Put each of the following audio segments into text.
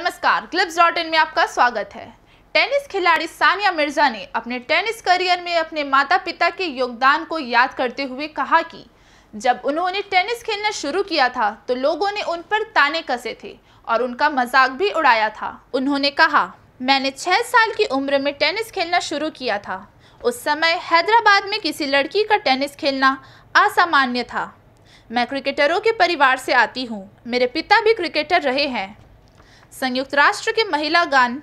नमस्कार clips dot in में आपका स्वागत है टेनिस खिलाड़ी सानिया मिर्जा ने अपने टेनिस करियर में अपने माता पिता के योगदान को याद करते हुए कहा कि जब उन्होंने टेनिस खेलना शुरू किया था तो लोगों ने उन पर ताने कसे थे और उनका मजाक भी उड़ाया था उन्होंने कहा मैंने छः साल की उम्र में टेनिस खेलना शुरू किया था उस समय हैदराबाद में किसी लड़की का टेनिस खेलना असामान्य था मैं क्रिकेटरों के परिवार से आती हूँ मेरे पिता भी क्रिकेटर रहे हैं संयुक्त राष्ट्र के महिला गान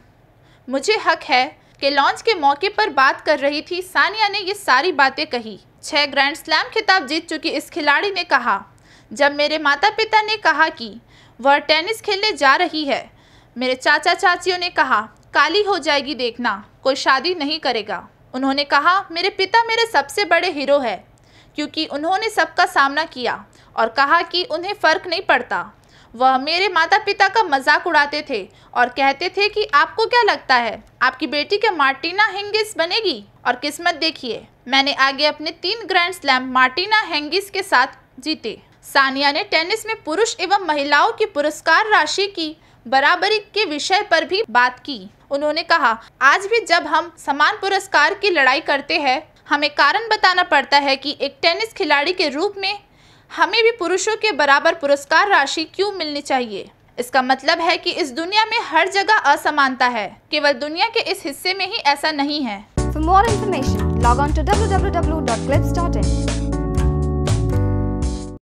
मुझे हक है के लॉन्च के मौके पर बात कर रही थी सानिया ने ये सारी बातें कही छः ग्रैंड स्लैम खिताब जीत चुकी इस खिलाड़ी ने कहा जब मेरे माता पिता ने कहा कि वह टेनिस खेलने जा रही है मेरे चाचा चाचियों ने कहा काली हो जाएगी देखना कोई शादी नहीं करेगा उन्होंने कहा मेरे पिता मेरे सबसे बड़े हीरो है क्योंकि उन्होंने सबका सामना किया और कहा कि उन्हें फ़र्क नहीं पड़ता वह मेरे माता पिता का मजाक उड़ाते थे और कहते थे कि आपको क्या लगता है आपकी बेटी क्या मार्टिना हेंगिस बनेगी और किस्मत देखिए मैंने आगे अपने तीन ग्रैंड स्लैम मार्टिना हेंगिस के साथ जीते सानिया ने टेनिस में पुरुष एवं महिलाओं की पुरस्कार राशि की बराबरी के विषय पर भी बात की उन्होंने कहा आज भी जब हम समान पुरस्कार की लड़ाई करते हैं हमें कारण बताना पड़ता है कि एक टेनिस खिलाड़ी के रूप में हमें भी पुरुषों के बराबर पुरस्कार राशि क्यों मिलनी चाहिए इसका मतलब है कि इस दुनिया में हर जगह असमानता है केवल दुनिया के इस हिस्से में ही ऐसा नहीं है for more information log on to W